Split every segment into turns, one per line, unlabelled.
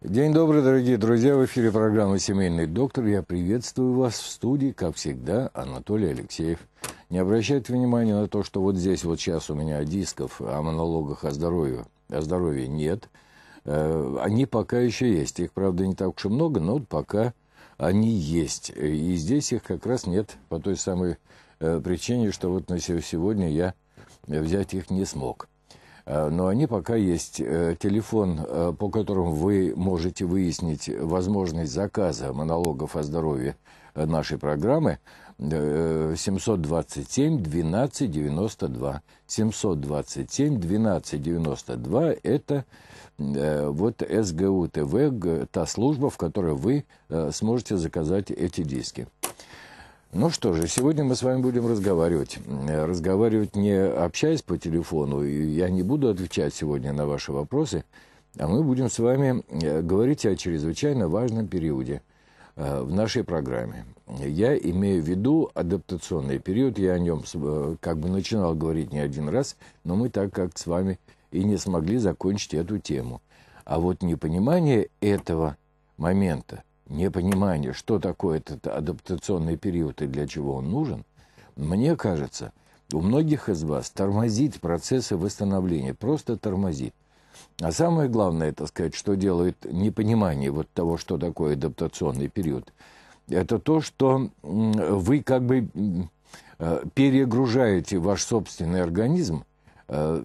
День добрый, дорогие друзья! В эфире программы «Семейный доктор». Я приветствую вас в студии, как всегда, Анатолий Алексеев. Не обращайте внимания на то, что вот здесь вот сейчас у меня дисков о монологах о здоровье, о здоровье нет. Э, они пока еще есть. Их, правда, не так уж и много, но вот пока они есть. И здесь их как раз нет по той самой э, причине, что вот на сегодня я взять их не смог. Э, но они пока есть. Э, телефон, э, по которому вы можете выяснить возможность заказа монологов о здоровье нашей программы, 727 12 92. 727 12 92 – это вот СГУ ТВ, та служба, в которой вы сможете заказать эти диски. Ну что же, сегодня мы с вами будем разговаривать. Разговаривать не общаясь по телефону, и я не буду отвечать сегодня на ваши вопросы, а мы будем с вами э, говорить о чрезвычайно важном периоде э, в нашей программе. Я имею в виду адаптационный период, я о нем э, как бы начинал говорить не один раз, но мы так как с вами и не смогли закончить эту тему. А вот непонимание этого момента непонимание, что такое этот адаптационный период и для чего он нужен, мне кажется, у многих из вас тормозит процессы восстановления, просто тормозит. А самое главное, так сказать, что делает непонимание вот того, что такое адаптационный период, это то, что вы как бы э, перегружаете ваш собственный организм, э,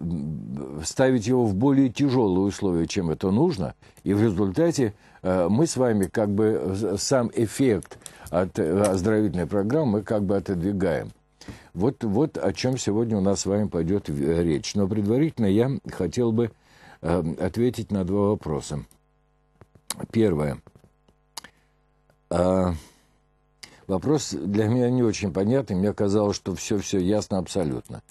ставить его в более тяжелые условия, чем это нужно, и в результате Э, мы с вами как бы э, сам эффект от э, оздоровительной программы как бы отодвигаем. Вот, вот о чем сегодня у нас с вами пойдет речь. Но предварительно я хотел бы эм, ответить на два вопроса. Первое. А, вопрос для меня не очень понятный. Мне казалось, что все-все ясно абсолютно.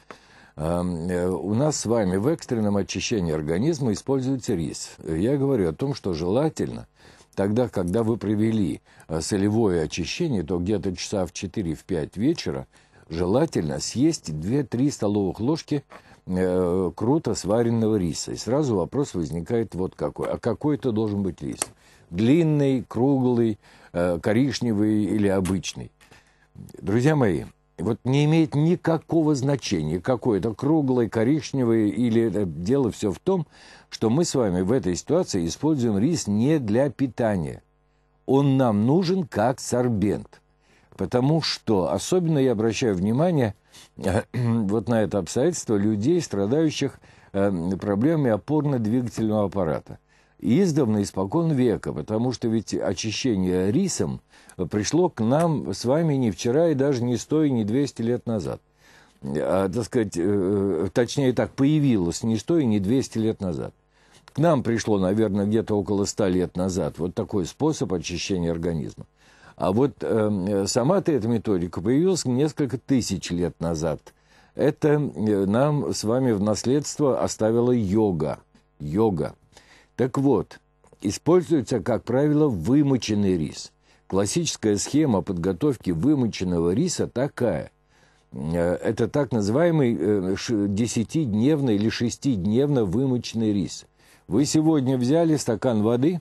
Эм, э, у нас с вами в экстренном очищении организма используется рис. Я говорю о том, что желательно тогда, когда вы провели э, солевое очищение, то где-то часа в 4-5 в вечера желательно съесть 2-3 столовых ложки э, круто сваренного риса. И сразу вопрос возникает вот какой. А какой это должен быть рис? Длинный, круглый, коричневый или обычный? Друзья мои, вот не имеет никакого значения, какой это круглый, коричневый или э, дело все в том, что мы с вами в этой ситуации используем рис не для питания. Он нам нужен как сорбент. Потому что, особенно я обращаю внимание вот на это обстоятельство людей, страдающих эм, проблемами опорно-двигательного аппарата – издавна, испокон века, потому что ведь очищение рисом пришло к нам с вами не вчера и даже не сто и не двести лет назад. А, так сказать, э, э, точнее так, появилось не сто и не двести лет назад. К нам пришло, наверное, где-то около ста лет назад вот такой способ очищения организма. А вот э, сама-то эта методика появилась несколько тысяч лет назад. Это э, нам с вами в наследство оставила йога. Йога. Так вот, используется, как правило, вымоченный рис. Классическая схема подготовки вымоченного риса такая. Э, это так называемый 10-дневный э, или 6-дневно вымоченный рис. Вы сегодня взяли стакан воды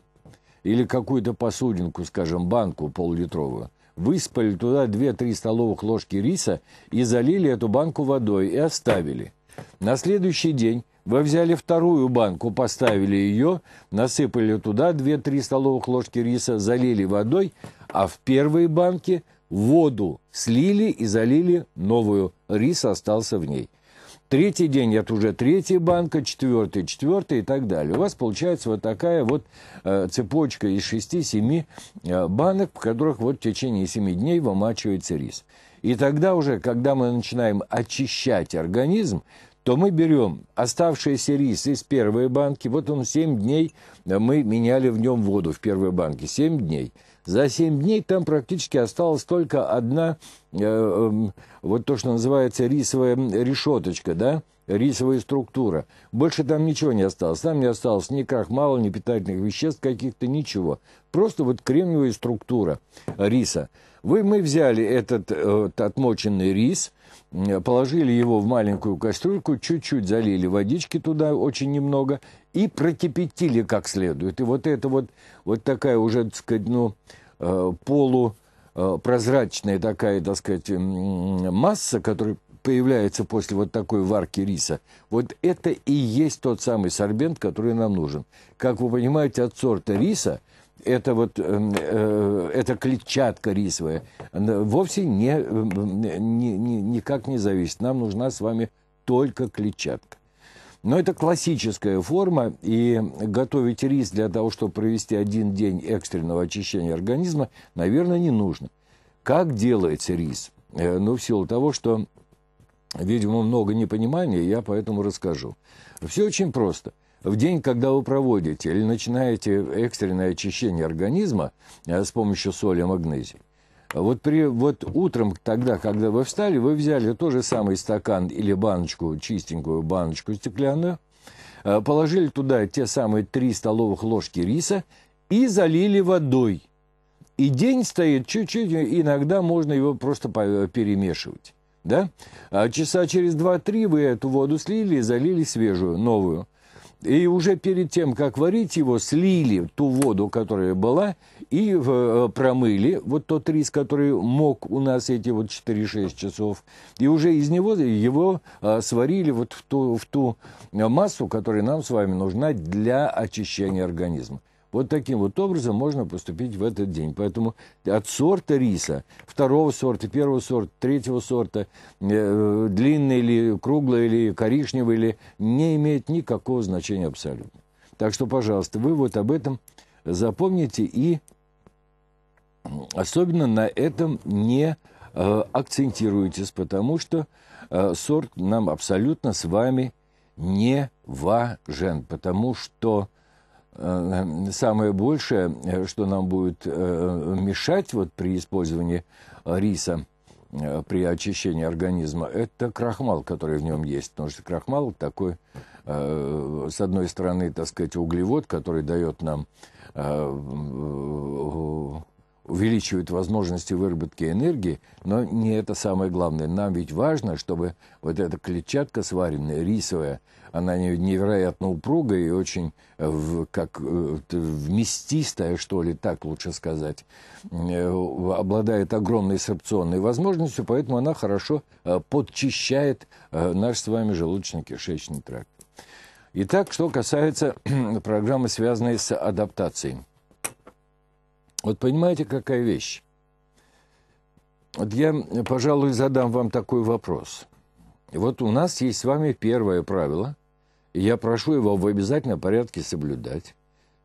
или какую-то посудинку, скажем, банку поллитровую, высыпали туда 2-3 столовых ложки риса и залили эту банку водой и оставили. На следующий день вы взяли вторую банку, поставили ее, насыпали туда 2-3 столовых ложки риса, залили водой, а в первой банке воду слили и залили новую. Рис остался в ней. Третий день – это уже третья банка, четвертый, четвертый и так далее. У вас получается вот такая вот э, цепочка из 6-7 э, банок, в которых вот в течение 7 дней вымачивается рис. И тогда уже, когда мы начинаем очищать организм, то мы берем оставшийся рис из первой банки, вот он 7 дней, э, мы меняли в нем воду в первой банке, 7 дней. За 7 дней там практически осталась только одна, э, э, вот то, что называется рисовая решеточка, да, рисовая структура. Больше там ничего не осталось. Там не осталось ни крахмала, ни питательных веществ каких-то, ничего. Просто вот кремниевая структура риса. Вы, мы взяли этот э, отмоченный рис – положили его в маленькую кастрюльку, чуть-чуть залили водички туда, очень немного, и прокипятили как следует. И вот это вот, вот такая уже, так сказать, ну, э, полу э, такая, так сказать, масса, которая появляется после вот такой варки риса, вот это и есть тот самый сорбент, который нам нужен. Как вы понимаете, от сорта риса это вот э, э, эта клетчатка рисовая вовсе не, э, не, не, никак не зависит. Нам нужна с вами только клетчатка. Но это классическая форма, и готовить рис для того, чтобы провести один день экстренного очищения организма, наверное, не нужно. Как делается рис? Ну, в силу того, что, видимо, много непонимания, я поэтому расскажу. Все очень просто в день, когда вы проводите или начинаете экстренное очищение организма э, с помощью соли магнезии, вот, при, вот утром, тогда, когда вы встали, вы взяли тот же самый стакан или баночку, чистенькую баночку стеклянную, э, положили туда те самые три столовых ложки риса и залили водой. И день стоит чуть-чуть, иногда можно его просто э, перемешивать. Да? А часа через 2-3 вы эту воду слили и залили свежую, новую. И уже перед тем, как варить его, слили ту воду, которая была, и э, промыли вот тот рис, который мог у нас эти вот 4-6 часов. И уже из него его э, сварили вот в ту, в ту массу, которая нам с вами нужна для очищения организма. Вот таким вот образом можно поступить в этот день. Поэтому от сорта риса, второго сорта, первого сорта, третьего сорта, э, длинный или круглый, или коричневый, или не имеет никакого значения абсолютно. Так что, пожалуйста, вы вот об этом запомните и особенно на этом не э, акцентируйтесь, потому что э, сорт нам абсолютно с вами не важен, потому что Э, самое большее, э, что нам будет э, мешать вот при использовании риса при очищении организма, это крахмал, который в нем есть. Потому что крахмал такой, с одной стороны, так сказать, углевод, который дает нам увеличивает возможности выработки энергии, но не это самое главное. Нам ведь важно, чтобы вот эта клетчатка сваренная, рисовая, она невероятно упругая и очень э, как э, вместистая, что ли, так лучше сказать, э, обладает огромной сорбционной возможностью, поэтому она хорошо подчищает наш с вами желудочно-кишечный тракт. Итак, что касается программы, связанной с адаптацией. Вот понимаете, какая вещь? Вот я, пожалуй, задам вам такой вопрос. Вот у нас есть с вами первое правило, и я прошу его в обязательном порядке соблюдать,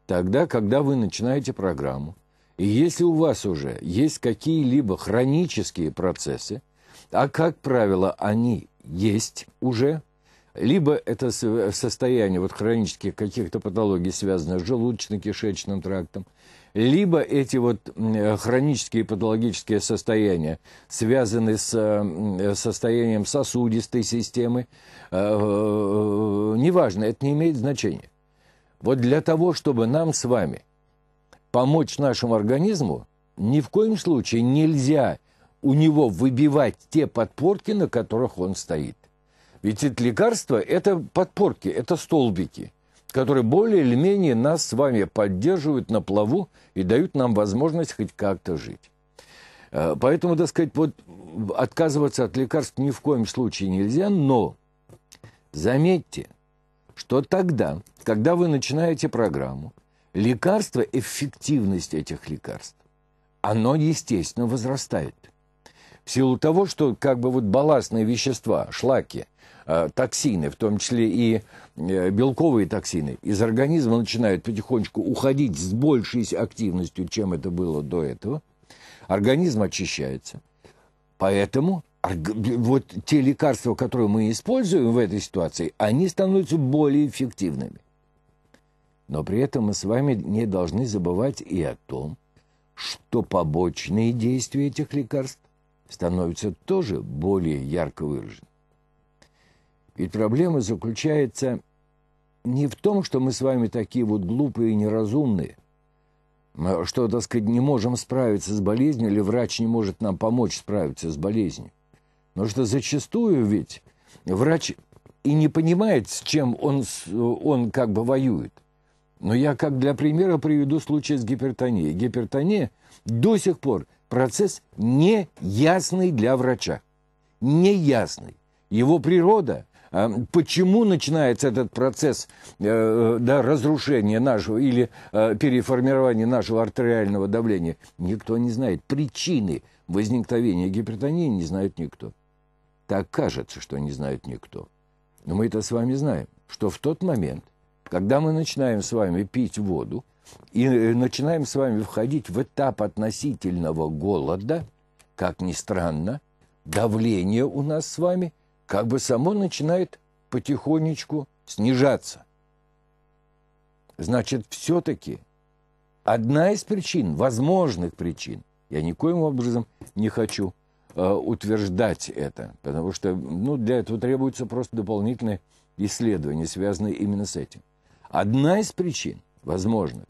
тогда, когда вы начинаете программу. И если у вас уже есть какие-либо хронические процессы, а, как правило, они есть уже, либо это состояние вот хронических каких-то патологий связанных с желудочно-кишечным трактом, либо эти вот э, хронические патологические состояния связаны с э, состоянием сосудистой системы, э, неважно, это не имеет значения. Вот для того, чтобы нам с вами помочь нашему организму, ни в коем случае нельзя у него выбивать те подпорки, на которых он стоит. Ведь это лекарства – это подпорки, это столбики – которые более или менее нас с вами поддерживают на плаву и дают нам возможность хоть как-то жить. Э, поэтому, так сказать, вот отказываться от лекарств ни в коем случае нельзя, но заметьте, что тогда, когда вы начинаете программу, лекарство, эффективность этих лекарств, оно, естественно, возрастает – в силу того, что как бы вот балластные вещества, шлаки, э, токсины, в том числе и э, белковые токсины, из организма начинают потихонечку уходить с большей активностью, чем это было до этого. Организм очищается. Поэтому вот те лекарства, которые мы используем в этой ситуации, они становятся более эффективными. Но при этом мы с вами не должны забывать и о том, что побочные действия этих лекарств становится тоже более ярко выраженной. Ведь проблема заключается не в том, что мы с вами такие вот глупые и неразумные, что, так сказать, не можем справиться с болезнью, или врач не может нам помочь справиться с болезнью. Но что зачастую ведь врач и не понимает, с чем он, он как бы воюет. Но я как для примера приведу случай с гипертонией. Гипертония до сих пор Процесс неясный для врача. Неясный. Его природа, а, почему начинается этот процесс э, да, разрушения нашего или э, переформирования нашего артериального давления, никто не знает. Причины возникновения гипертонии не знает никто. Так кажется, что не знает никто. Но мы это с вами знаем, что в тот момент, когда мы начинаем с вами пить воду, и э, начинаем с вами входить в этап относительного голода, как ни странно, давление у нас с вами как бы само начинает потихонечку снижаться. Значит, все-таки одна из причин, возможных причин, я никоим образом не хочу э, утверждать это, потому что ну, для этого требуется просто дополнительное исследование, связанное именно с этим. Одна из причин возможных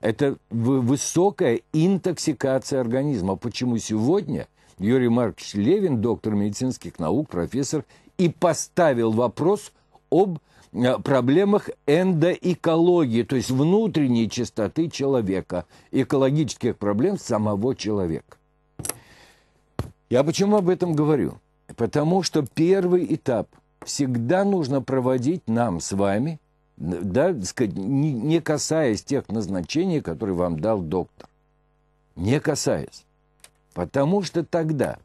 это высокая интоксикация организма. Почему сегодня Юрий Маркович Левин, доктор медицинских наук, профессор, и поставил вопрос об э, проблемах эндоэкологии, то есть внутренней чистоты человека, экологических проблем самого человека. Я почему об этом говорю? Потому что первый этап всегда нужно проводить нам с вами да, сказать, не, не касаясь тех назначений, которые вам дал доктор. Не касаясь. Потому что тогда,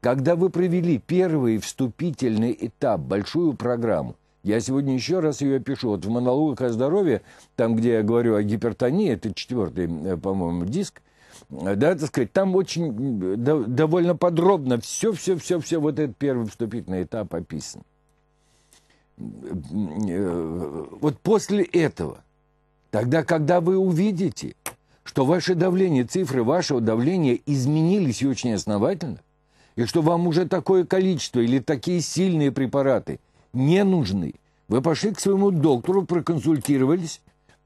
когда вы провели первый вступительный этап, большую программу, я сегодня еще раз ее пишу. Вот в монологах о здоровье, там, где я говорю о гипертонии, это четвертый, э, по-моему, диск, да, так сказать, там очень э, довольно подробно все-все-все-все вот этот первый вступительный этап описан. Э, вот после этого, тогда, когда вы увидите, что ваше давление, цифры вашего давления изменились и очень основательно, и что вам уже такое количество или такие сильные препараты не нужны, вы пошли к своему доктору, проконсультировались,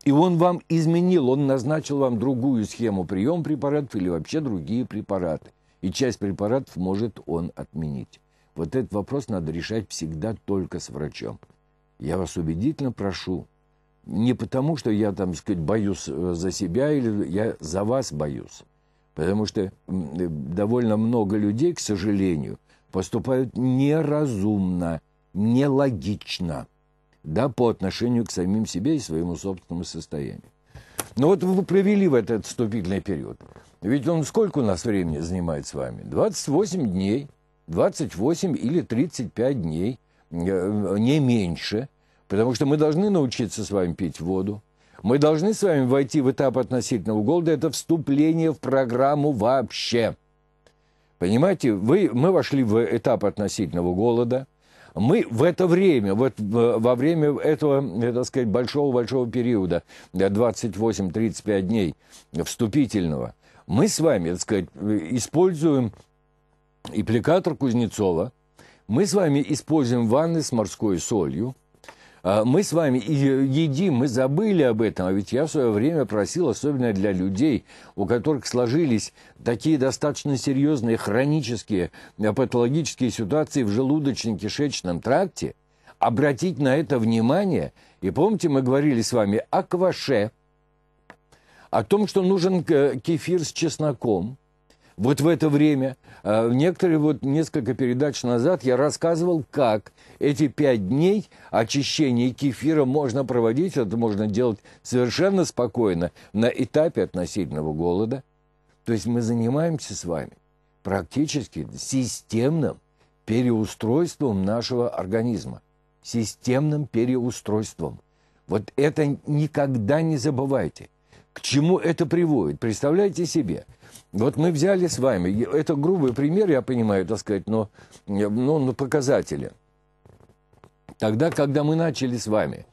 и он вам изменил, он назначил вам другую схему прием препаратов или вообще другие препараты. И часть препаратов может он отменить. Вот этот вопрос надо решать всегда только с врачом. Я вас убедительно прошу, не потому, что я там, сказать, боюсь э, за себя или я за вас боюсь. Потому что э, довольно много людей, к сожалению, поступают неразумно, нелогично, да, по отношению к самим себе и своему собственному состоянию. Но ну вот вы провели в этот вступительный период. Ведь он сколько у нас времени занимает с вами? 28 дней. 28 или 35 дней, э, не меньше, потому что мы должны научиться с вами пить воду, мы должны с вами войти в этап относительного голода, это вступление в программу вообще. Понимаете, вы, мы вошли в этап относительного голода – мы в это время, вот э, во время этого, э, так сказать, большого-большого периода, 28-35 дней вступительного, мы с вами, так сказать, используем и плекатор Кузнецова мы с вами используем ванны с морской солью. А, мы с вами э, едим, мы забыли об этом, а ведь я в свое время просил, особенно для людей, у которых сложились такие достаточно серьезные хронические э, патологические ситуации в желудочно-кишечном тракте, обратить на это внимание. И помните, мы говорили с вами о кваше, о том, что нужен э, кефир с чесноком – вот в это время. А, некоторые вот несколько передач назад я рассказывал, как эти пять дней очищения кефира можно проводить, это можно делать совершенно спокойно на этапе относительного голода. То есть мы занимаемся с вами практически системным переустройством нашего организма, системным переустройством. Вот это никогда не забывайте. К чему это приводит? Представляете себе, вот мы взяли с вами, это грубый пример, я понимаю, так сказать, но, э, но, но показатели. Тогда, когда мы начали с вами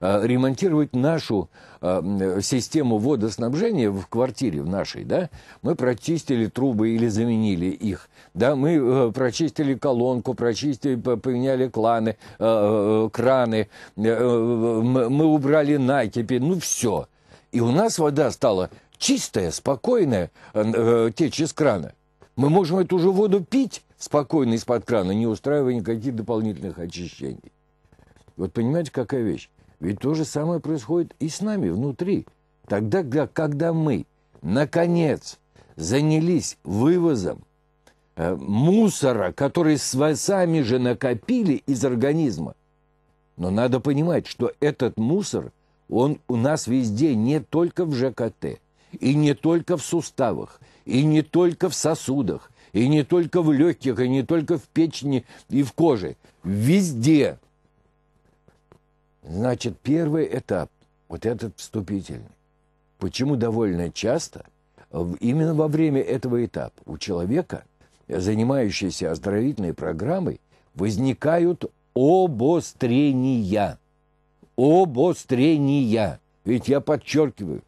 э, ремонтировать нашу э, э, систему водоснабжения в квартире в нашей, да, мы прочистили трубы или заменили их, да, мы э, прочистили колонку, прочистили, поменяли кланы, э, краны, мы убрали накипи, ну все. И у нас вода стала чистая, спокойная э, э, течь из крана. Мы можем эту же воду пить спокойно из-под крана, не устраивая никаких дополнительных очищений. Вот понимаете, какая вещь? Ведь то же самое происходит и с нами внутри. Тогда, когда мы, наконец, занялись вывозом э, мусора, который сами же накопили из организма, но надо понимать, что этот мусор, он у нас везде, не только в ЖКТ – и не только в суставах, и не только в сосудах, и не только в легких, и не только в печени и в коже. Везде. Значит, первый этап, вот этот вступительный. Почему довольно часто, именно во время этого этапа у человека, занимающегося оздоровительной программой, возникают обострения. Обострения. Ведь я подчеркиваю,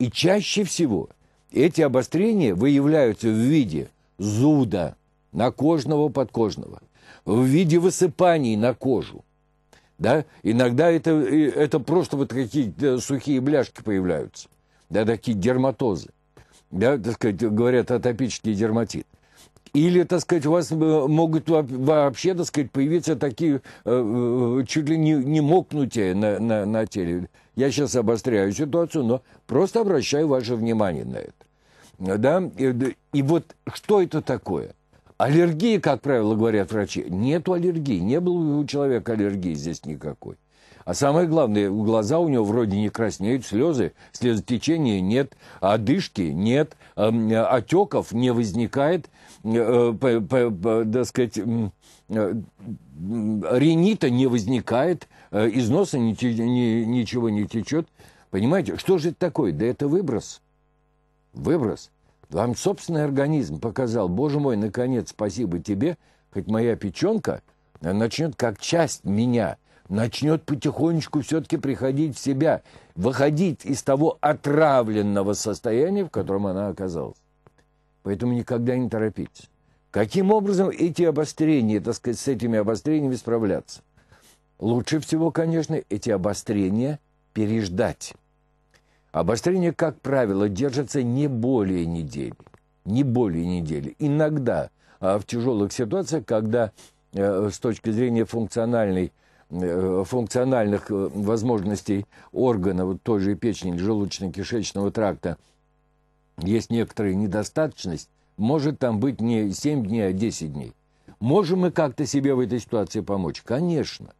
и чаще всего эти обострения выявляются в виде зуда на кожного подкожного, в виде высыпаний на кожу. Да? Иногда это, это просто вот какие-то сухие бляшки появляются, да, такие дерматозы, да, так сказать, говорят, атопический дерматит. Или, так сказать, у вас э, могут вообще, так сказать, появиться такие э, э, чуть ли не, не мокнутия на, на, на теле. Я сейчас обостряю ситуацию, но просто обращаю ваше внимание на это. Да? И, и вот что это такое? Аллергии, как правило, говорят врачи. Нет аллергии, не было у человека аллергии здесь никакой. А самое главное, глаза у него вроде не краснеют, слезы, слезотечения нет, одышки нет, эм, отеков не возникает, так э, э, сказать, э, ринита не возникает, из носа ничего не течет. Понимаете, что же это такое? Да это выброс. Выброс. Вам собственный организм показал, боже мой, наконец, спасибо тебе, хоть моя печенка начнет как часть меня – начнет потихонечку все-таки приходить в себя, выходить из того отравленного состояния, в котором она оказалась. Поэтому никогда не торопитесь. Каким образом эти обострения, так сказать, с этими обострениями справляться? Лучше всего, конечно, эти обострения переждать. Обострения, как правило, держатся не более недели. Не более недели. Иногда а в тяжелых ситуациях, когда э, с точки зрения функциональной Э, функциональных э, возможностей органа, вот той же печени или желудочно-кишечного тракта, есть некоторая недостаточность, может там быть не 7 дней, а 10 дней. Можем мы как-то себе в этой ситуации помочь? Конечно.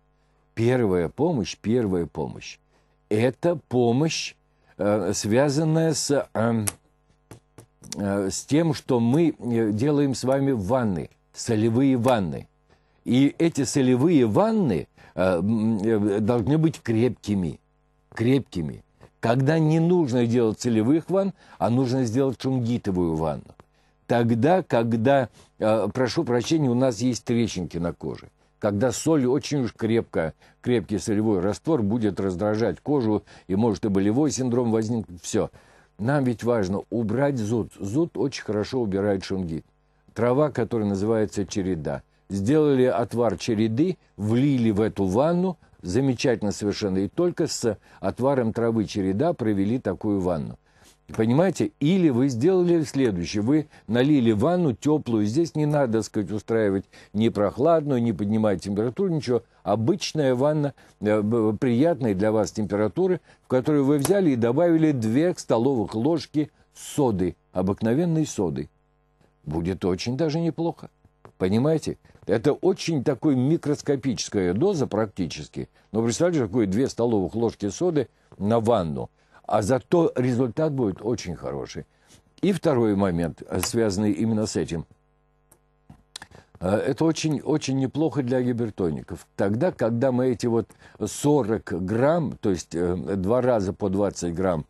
Первая помощь, первая помощь. Это помощь, э, связанная с, с тем, что мы делаем с вами ванны, солевые ванны. И эти солевые ванны Э, э, должны быть крепкими. Крепкими. Когда не нужно делать целевых ванн, а нужно сделать шунгитовую ванну. Тогда, когда, э, прошу прощения, у нас есть трещинки на коже когда соль очень уж крепко, крепкий солевой раствор будет раздражать кожу, и может и болевой синдром возникнуть, все. Нам ведь важно убрать зуд. Зуд очень хорошо убирает шунгит. Трава, которая называется череда сделали отвар череды, влили в эту ванну, замечательно совершенно, и только с отваром травы череда провели такую ванну. Понимаете? Или вы сделали следующее. Вы налили ванну теплую. Здесь не надо, так сказать, устраивать ни прохладную, не поднимать температуру, ничего. Обычная ванна э, приятной для вас температуры, в которую вы взяли и добавили 2 столовых ложки соды, обыкновенной соды. Будет очень даже неплохо. Понимаете? Это очень такой микроскопическая доза практически. Но ну, представьте, такое две столовых ложки соды на ванну. А зато результат будет очень хороший. И второй момент, э, связанный именно с этим. Э, это очень, очень неплохо для гипертоников. Тогда, когда мы эти вот 40 грамм, то есть э, два раза по 20 грамм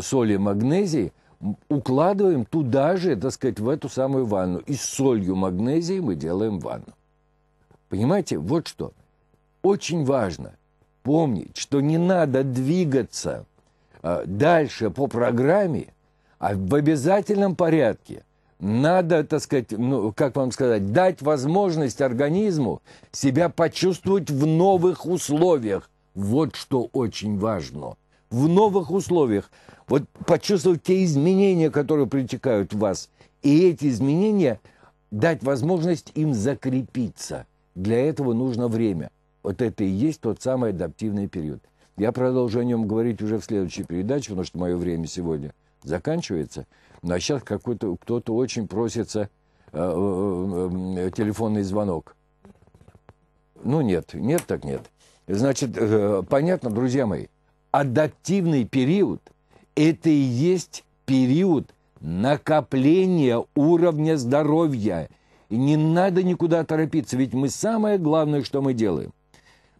соли магнезии – укладываем туда же, так сказать, в эту самую ванну. И с солью магнезии мы делаем ванну. Понимаете, вот что. Очень важно помнить, что не надо двигаться а, дальше по программе, а в обязательном порядке надо, так сказать, ну, как вам сказать, дать возможность организму себя почувствовать в новых условиях. Вот что очень важно в новых условиях, вот почувствовать те изменения, которые притекают в вас, и эти изменения дать возможность им закрепиться. Для этого нужно время. Вот это и есть тот самый адаптивный период. Я продолжу о нем говорить уже в следующей передаче, потому что мое время сегодня заканчивается. Ну а сейчас какой-то кто-то очень просится э, э, э, э, телефонный звонок. Ну нет, нет так нет. Значит, э, понятно, друзья мои, адаптивный период – это и есть период накопления уровня здоровья. И не надо никуда торопиться, ведь мы самое главное, что мы делаем.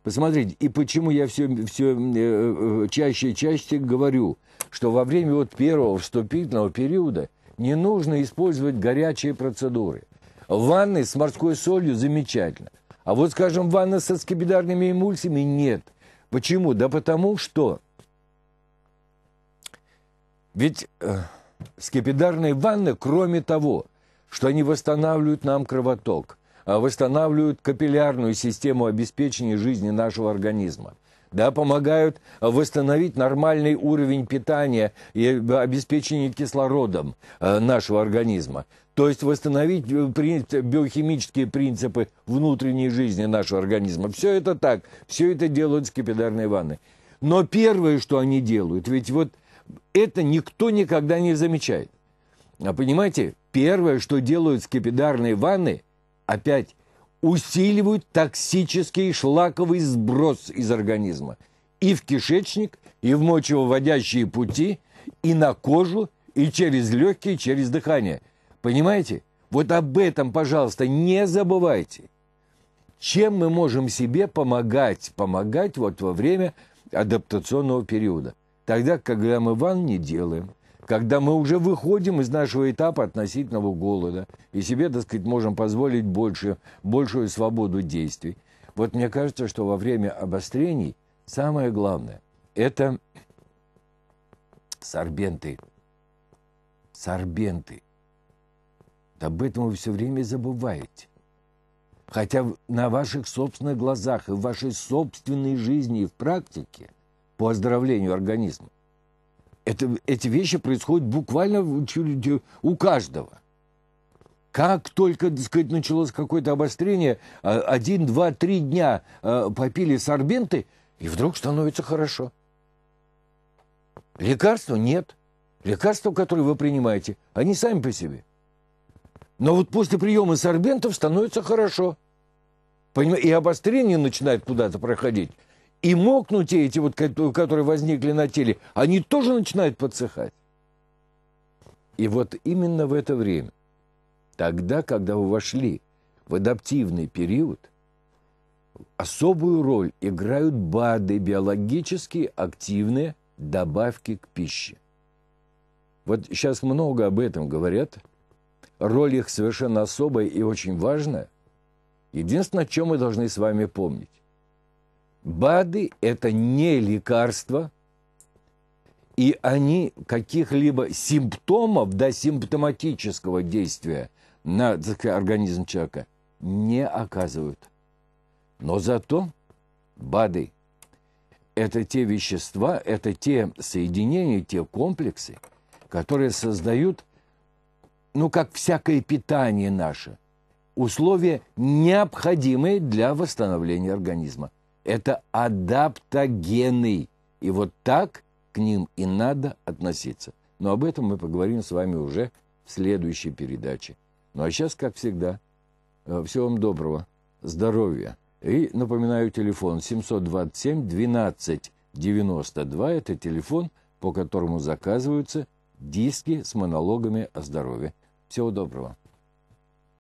Посмотрите, и почему я все, все э, э, чаще и чаще говорю, что во время вот первого вступительного периода не нужно использовать горячие процедуры. Ванны с морской солью замечательно. А вот, скажем, ванна со скибидарными эмульсиями нет. Почему? Да потому что ведь э, скипидарные ванны, кроме того, что они восстанавливают нам кровоток, а восстанавливают капиллярную систему обеспечения жизни нашего организма, да, помогают восстановить нормальный уровень питания и обеспечения кислородом э, нашего организма. То есть восстановить э, биохимические принципы внутренней жизни нашего организма. Все это так, все это делают скипидарные ванны. Но первое, что они делают, ведь вот – это никто никогда не замечает. А понимаете, первое, что делают скипидарные ванны, опять усиливают токсический шлаковый сброс из организма. И в кишечник, и в мочевыводящие пути, и на кожу, и через легкие, и через дыхание. Понимаете? Вот об этом, пожалуйста, не забывайте. Чем мы можем себе помогать, помогать вот во время адаптационного периода? тогда, когда мы ван не делаем, когда мы уже выходим из нашего этапа относительного голода и себе, так сказать, можем позволить больше, большую свободу действий. Вот мне кажется, что во время обострений самое главное – это сорбенты. Сорбенты. Об этом вы все время забываете. Хотя на ваших собственных глазах и в вашей собственной жизни и в практике – по оздоровлению организма. Это, эти вещи происходят буквально у каждого. Как только, так сказать, началось какое-то обострение, а, один, два, три дня а, попили сорбенты, и вдруг становится хорошо. Лекарства нет. Лекарства, которые вы принимаете, они сами по себе. Но вот после приема сорбентов становится хорошо. И обострение начинает куда-то проходить. И мокнути эти, вот, которые возникли на теле, они тоже начинают подсыхать. И вот именно в это время, тогда, когда вы вошли в адаптивный период, особую роль играют БАДы, биологически активные добавки к пище. Вот сейчас много об этом говорят. Роль их совершенно особая и очень важная. Единственное, о чем мы должны с вами помнить. БАДы – это не лекарство, и они каких-либо симптомов до симптоматического действия на организм человека не оказывают. Но зато БАДы – это те вещества, это те соединения, те комплексы, которые создают, ну, как всякое питание наше, условия, необходимые для восстановления организма. Это адаптогены. И вот так к ним и надо относиться. Но об этом мы поговорим с вами уже в следующей передаче. Ну а сейчас, как всегда, э, всего вам доброго, здоровья. И напоминаю, телефон 727 12 92. Это телефон, по которому заказываются диски с монологами о здоровье. Всего доброго.